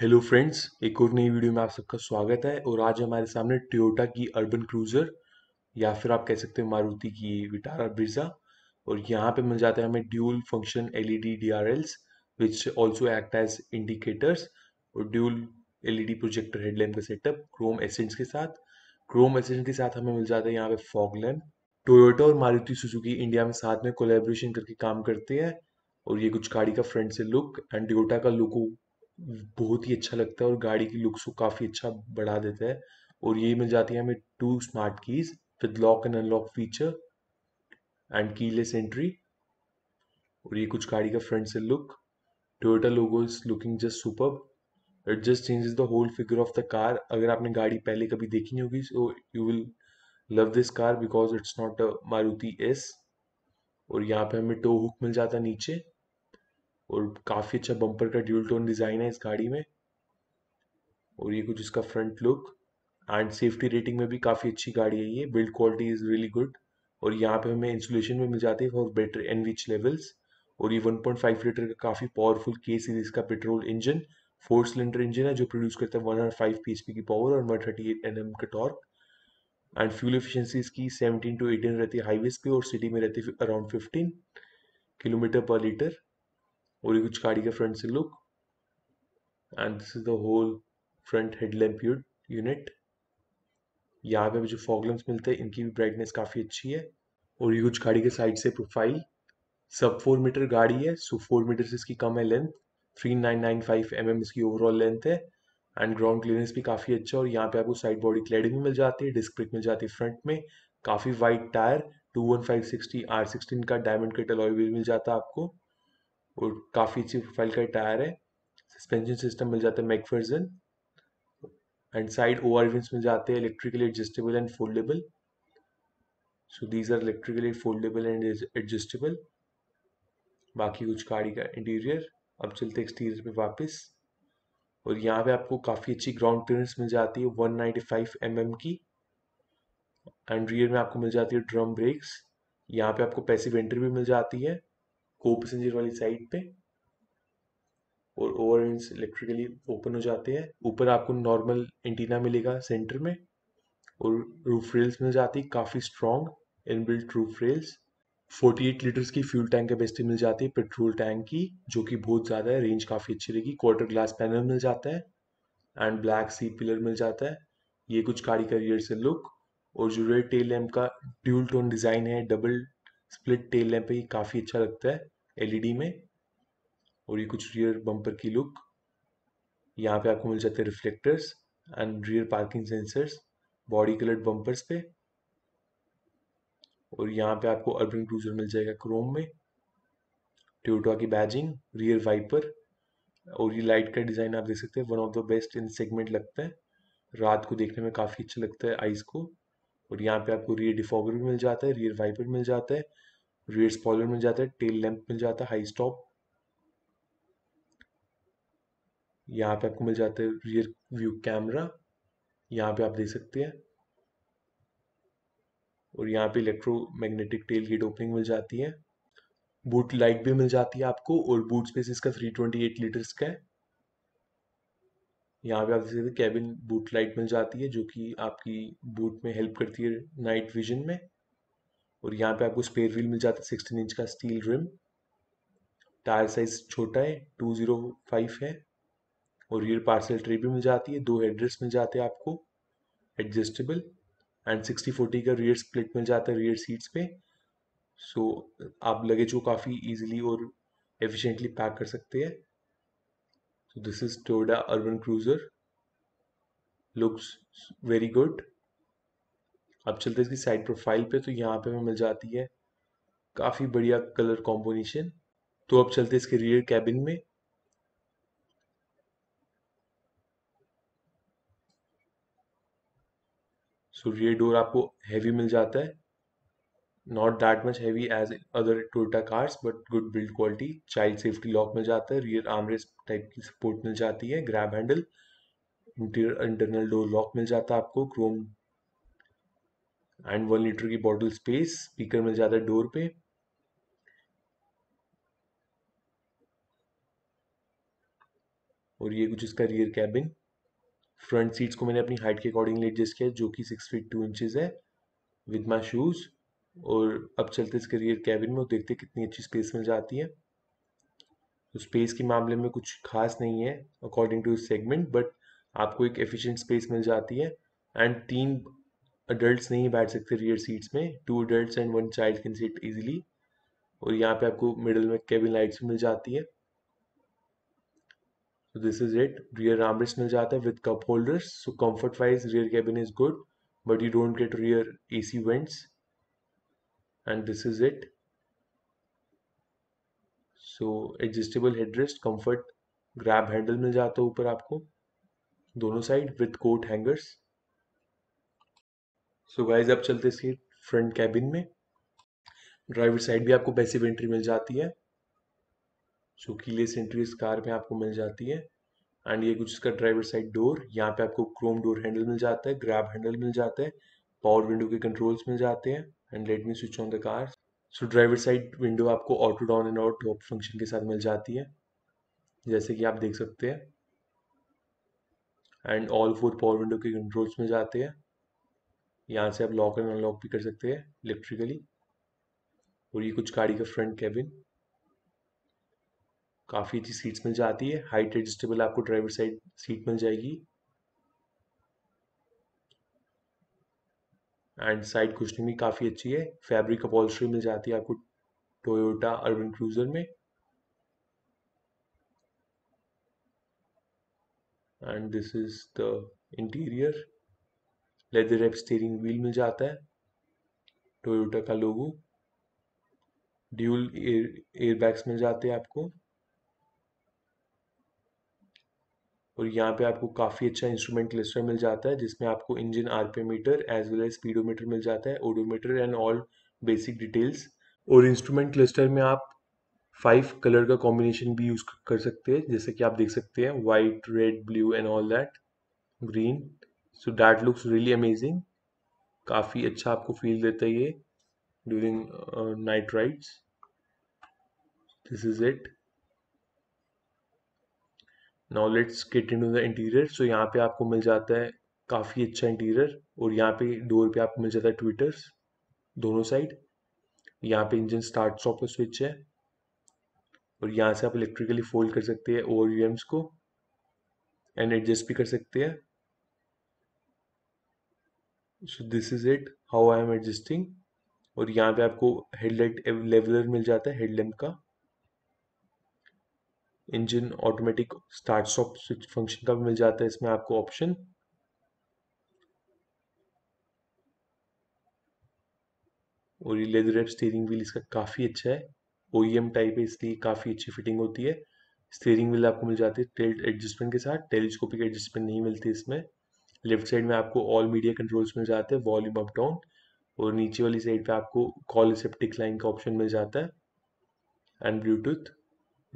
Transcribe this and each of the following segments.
Hello friends एक और नई वीडियो में आप सबका स्वागत है और आज हमारे सामने टोयोटा की अर्बन क्रूज़र या फिर आप कह सकते हैं मारुति की विटारा ब्रिजा और यहाँ पे मिल जाता है हमें dual function LED DRLs which also act as indicators और ड्यूल एलईडी प्रोजेक्टर हेडलैम्प का सेटअप क्रोम एसेंट्स के साथ क्रोम एसेंट के साथ हमें मिल जाता है यहाँ पे फॉग लैम्प टोयोटा और मारुति सुजुकी इंडिया में साथ में कोलेब्रेशन करके काम करते हैं और ये कुछ गाड़ी का फ्रंट से लुक एंड टोयोटा का लुको बहुत ही अच्छा लगता है और गाड़ी की लुक्स को काफ़ी अच्छा बढ़ा देता है और ये मिल जाती है हमें two smart keys with lock and unlock feature and keyless entry और ये कुछ गाड़ी का फ्रंट से look Toyota logo is looking just super it just changes the whole figure of the car अगर आपने गाड़ी पहले कभी देखी नहीं होगी so you will love this car because it's not a Maruti S और यहाँ पे हमें टो हुक मिल जाता है नीचे और काफ़ी अच्छा बम्पर का ड्यूल टोन डिज़ाइन है इस गाड़ी में और ये कुछ इसका front look and safety rating में भी काफ़ी अच्छी गाड़ी है ये build quality is really good और यहाँ पे हमें इंसुलेशन में मिल जाती है for better N VH levels और ये 1.5 लीटर का काफ़ी पावरफुल के सीरीज का petrol engine four cylinder engine है जो प्रोड्यूस करता है 105 पीएचपी की पावर और 138 एनएम का टॉर्क एंड फ्यूल एफिशिएंसी इसकी 17 टू 18 रहती है हाईवेज पे और सिटी में रहती है अराउंड 15 किलोमीटर पर लीटर गाड़ी का फ्रंट से look and this is the whole front headlamp unit यहाँ पे जो फॉगलम्स मिलते हैं इनकी भी ब्राइटनेस काफ़ी अच्छी है और यूज गाड़ी के साइड से प्रोफाइल सब फोर मीटर गाड़ी है सो फोर मीटर से इसकी कम है length three nine nine five M M इसकी ओवरऑल लेंथ है एंड ग्राउंड क्लियरेंस भी काफ़ी अच्छा और यहाँ पे आपको साइड बॉडी क्लैडिंग भी मिल जाती है डिस्क ब्रेक मिल जाती है फ्रंट में काफ़ी wide tyre two one five sixty R sixteen का डायमंड मिल जाता है आपको और काफ़ी अच्छी प्रोफाइल का टायर है सस्पेंशन सिस्टम मिल जाता है मैकफर्जन एंड साइड ओ मिल जाते हैं electrically adjustable and foldable so these are electrically foldable and adjustable बाकी कुछ गाड़ी का इंटीरियर अब चलते एक्सटीरियर पे वापस और यहाँ पे आपको काफ़ी अच्छी ग्राउंड क्लियरेंस मिल जाती है 195 नाइन्टी mm की एंड रियर में आपको मिल जाती है ड्रम ब्रेक्स यहाँ पे आपको पैसिव एंट्री भी मिल जाती है को पैसेंजर वाली साइड पे और ओवर इलेक्ट्रिकली ओपन हो जाते हैं ऊपर आपको नॉर्मल एंटीना मिलेगा सेंटर में और रूफ रेल्स मिल जाती काफ़ी strong inbuilt roof rails 48 litres की फ्यूल टैंक कैपेसिटी मिल जाती है पेट्रोल टैंक की जो कि बहुत ज़्यादा है रेंज काफ़ी अच्छी रहेगी क्वार्टर ग्लास पैनल मिल जाता है एंड ब्लैक सी पिलर मिल जाता है ये कुछ गाड़ी का रियर से लुक और जो रेड टेल लैम्प का ड्यूल टोन डिज़ाइन है डबल स्प्लिट टेल लैंप है काफ़ी अच्छा लगता है एलईडी e में और ये कुछ रियर बम्पर की लुक यहाँ पे आपको मिल जाते हैं reflectors and rear parking sensors body coloured bumpers पे और यहाँ पे आपको अर्बन क्रूजर मिल जाएगा क्रोम में ट्योटा की बैजिंग रियर वाइपर और ये लाइट का डिज़ाइन आप देख सकते हैं one of the best in segment लगता है रात को देखने में काफ़ी अच्छा लगता है आइज़ को और यहाँ पे आपको रियर डिफॉगर भी मिल जाता है रियर वाइपर मिल जाता है रियर स्पॉलर मिल जाता है टेल लैंप मिल जाता है हाई स्टॉप यहाँ पे आपको मिल जाता है रियर व्यू कैमरा यहाँ पे आप देख सकते हैं और यहाँ पे इलेक्ट्रोमैग्नेटिक टेल गेट ओपनिंग मिल जाती है बूट लाइट भी मिल जाती है आपको और बूट स्पेस इसका 328 लीटर्स का है यहाँ पे आप देख सकते कैबिन बूट लाइट मिल जाती है जो कि आपकी बूट में हेल्प करती है नाइट विजन में और यहाँ पे आपको स्पेयर व्हील मिल जाता है सिक्सटीन इंच का स्टील रिम टायर साइज छोटा है टू जीरो फाइव है और रियर पार्सल ट्रे भी मिल जाती है दो हेडरेस मिल जाते हैं आपको एडजस्टेबल एंड सिक्सटी फोर्टी का रियर स्प्लिट मिल जाता है रियर सीट्स पे सो so, आप लगेज को काफ़ी ईजिली और एफिशिएंटली पैक कर सकते हैं so this is Toyota Urban Cruiser looks very good अब चलते इसकी साइड प्रोफाइल पे तो यहाँ पे हमें मिल जाती है काफ़ी बढ़िया कलर कॉम्बिनेशन तो अब चलते इसके रियर कैबिन में सो रियर डोर आपको हैवी मिल जाता है not that much heavy as other Toyota cars but good build quality child safety lock मिल जाता है रियर आर्मरेस टाइप की सपोर्ट मिल जाती है grab handle interior internal door lock मिल जाता है आपको क्रोम एंड वन लीटर की बॉटल स्पेस स्पीकर मिल जाता है डोर पे और ये कुछ इसका रियर कैबिन फ्रंट सीट्स को मैंने अपनी हाइट के अकॉर्डिंगली एडजस्ट किया जो कि सिक्स फीट टू इंचेस है विद माई शूज़ और अब चलते इसके रियर कैबिन में और देखते कितनी अच्छी स्पेस मिल जाती है तो स्पेस के मामले में कुछ खास नहीं है अकॉर्डिंग टू इस सेगमेंट बट आपको एक एफिशिएंट स्पेस मिल जाती है एंड तीन अडल्ट नहीं बैठ सकते रियर सीट्स में two adult and one child can seat easily और यहाँ पे आपको मिडल में कैबिन लाइट्स मिल जाती है this is it rear rear मिल जाता है with cup holders so comfort wise rear cabin is good but you don't get rear A C vents and this is it so adjustable headrest comfort grab handle मिल जाता है ऊपर आपको दोनों side with coat hangers so guys आप चलते इसके front cabin में ड्राइवर साइड भी आपको पैसिव एंट्री मिल जाती है सो कीलेस एंट्री इस कार में आपको मिल जाती है एंड ये कुछ इसका ड्राइवर साइड डोर यहाँ पे आपको क्रोम डोर हैंडल मिल जाता है ग्रैब हैंडल मिल जाता है पावर विंडो के कंट्रोल्स मिल जाते हैं and let me switch on the car so driver side window आपको auto down and out top function के साथ मिल जाती है जैसे कि आप देख सकते हैं and all four power window के कंट्रोल्स में जाते हैं यहाँ से आप लॉक एंड अनलॉक भी कर सकते हैं इलेक्ट्रिकली और ये कुछ गाड़ी का फ्रंट कैबिन काफ़ी अच्छी सीट्स मिल जाती है हाइट एडजस्टेबल आपको ड्राइवर साइड सीट मिल जाएगी एंड साइड कुशनिंग भी काफ़ी अच्छी है फैब्रिक अपॉल्स्ट्री मिल जाती है आपको टोयोटा अर्बन क्रूजर में and this is the interior leather एप स्टीयरिंग व्हील मिल जाता है टोयोटा का लोगो ड्यूल एयर एयरबैग्स मिल जाते हैं आपको और यहाँ पे आपको काफ़ी अच्छा इंस्ट्रूमेंट क्लस्टर मिल जाता है जिसमें आपको engine meter as well as speedometer मिल जाता है odometer and all basic details और इंस्ट्रूमेंट क्लस्टर में आप फाइव कलर का कॉम्बिनेशन भी यूज़ कर सकते हैं जैसे कि आप देख सकते हैं white red blue and all that green so that looks really amazing काफ़ी अच्छा आपको फील देता है ये during night rides this is it now let's get into the interior सो यहाँ पे आपको मिल जाता है काफ़ी अच्छा इंटीरियर और यहाँ पे डोर पे आपको मिल जाता है ट्विटर्स दोनों साइड यहाँ पे इंजन स्टार्ट स्टॉप का स्विच है और यहाँ से आप इलेक्ट्रिकली फोल्ड कर सकते हैं ओवर यू e को एंड एडजस्ट भी कर सकते हैं so this is it how I am adjusting और यहाँ पे आपको हेडलाइट लेवलर मिल जाता है हेडलैम्प का engine automatic start stop switch function का भी मिल जाता है इसमें आपको ऑप्शन और ये लेदर रैप स्टीयरिंग व्हील इसका काफ़ी अच्छा है ओ टाइप e है इसलिए काफ़ी अच्छी फिटिंग होती है स्टीयरिंग व्हील आपको मिल जाती है टेल्ट एडजस्टमेंट के साथ टेलीस्कोपिक एडजस्टमेंट नहीं मिलती इसमें लेफ्ट साइड में आपको ऑल मीडिया कंट्रोल्स मिल जाते हैं वॉल्यूम अप डाउन और नीचे वाली साइड पे आपको कॉल रिसेप्टिक लाइन का ऑप्शन मिल जाता है and bluetooth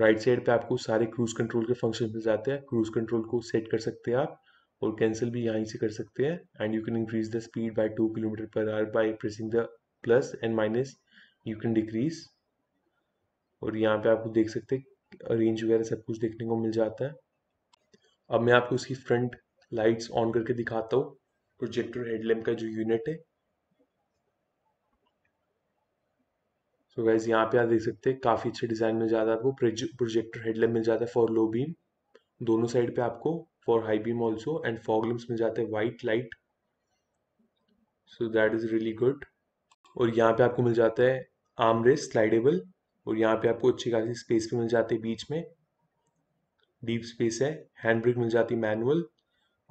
right right side पे आपको सारे क्रूज कंट्रोल के फंक्शन मिल जाते हैं क्रूज कंट्रोल को सेट कर सकते हैं आप और कैंसिल भी यहाँ से कर सकते हैं and you can increase the speed by two kilometre per hour by pressing the plus and minus you can decrease और यहाँ पे आपको देख सकते हैं रेंज वगैरह सब कुछ देखने को मिल जाता है अब मैं आपको इसकी फ्रंट लाइट्स ऑन करके दिखाता हूँ प्रोजेक्टर हेडलैम्प का जो यूनिट है तो गैस यहाँ पे आप देख सकते हैं काफ़ी अच्छे डिज़ाइन मिल जाता है आपको प्रोजेक्टर हेडलैम मिल जाता है फॉर लो बीम दोनों साइड पे आपको for high beam also and fog lamps मिल जाते हैं white light so that is really good और यहाँ पे आपको मिल जाता है आर्म रेस स्लाइडेबल और यहाँ पे आपको अच्छी खासी स्पेस भी मिल जाती है बीच में डीप स्पेस है हैंड ब्रेक मिल जाती है मैनुअल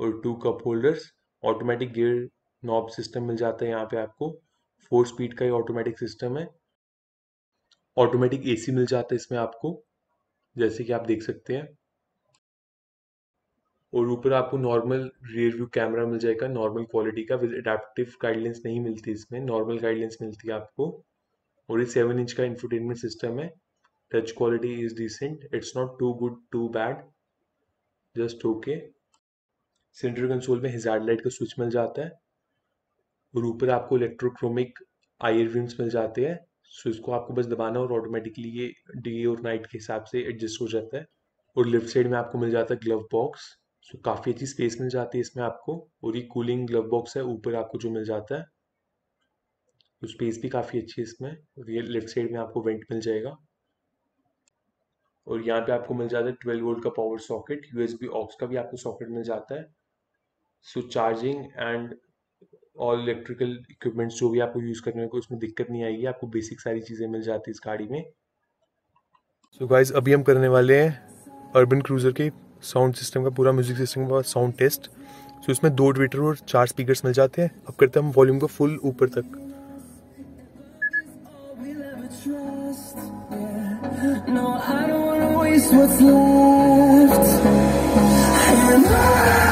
और two cup holders automatic gear knob system मिल जाता है यहाँ पे आपको फोर स्पीड का ही ऑटोमेटिक सिस्टम है ऑटोमेटिक एसी मिल जाता है इसमें आपको जैसे कि आप देख सकते हैं और ऊपर आपको नॉर्मल रियर व्यू कैमरा मिल जाएगा नॉर्मल क्वालिटी का विद अडेप्टिव गाइडलाइंस नहीं मिलती इसमें नॉर्मल गाइडलाइंस मिलती है आपको और ये सेवन इंच का इंफोटेनमेंट सिस्टम है touch quality is decent it's not too good too bad just okay centre console में हिजार्ड लाइट का स्विच मिल जाता है और ऊपर आपको इलेक्ट्रोक्रोमिक आयर विम्स मिल जाते हैं सो इसको आपको बस दबाना और ऑटोमेटिकली ये डे और नाइट के हिसाब से एडजस्ट हो जाता है और लेफ्ट साइड में आपको मिल जाता है ग्लव बॉक्स सो काफ़ी अच्छी स्पेस मिल जाती है इसमें आपको और ये कूलिंग ग्लव बॉक्स है ऊपर आपको जो मिल जाता है तो स्पेस भी काफ़ी अच्छी है इसमें और ये लेफ्ट साइड में आपको वेंट मिल जाएगा और यहाँ पे आपको मिल जाता है ट्वेल्व वोल्ट का पावर सॉकेट यूएसबी ऑक्स का भी आपको सॉकेट मिल जाता है सो चार्जिंग एंड और इलेक्ट्रिकल इक्विपमेंट्स जो भी आपको यूज़ करने को उसमें दिक्कत नहीं आएगी आपको बेसिक सारी चीज़ें मिल जाती है इस गाड़ी में सो so गाइज अभी हम करने वाले हैं अर्बन क्रूज़र के साउंड सिस्टम का पूरा म्यूजिक सिस्टम का साउंड टेस्ट सो so इसमें दो ट्विटर और चार स्पीकर्स मिल जाते हैं अब करते हैं हम वॉल्यूम को फुल ऊपर तक No, I don't waste what's left. And I...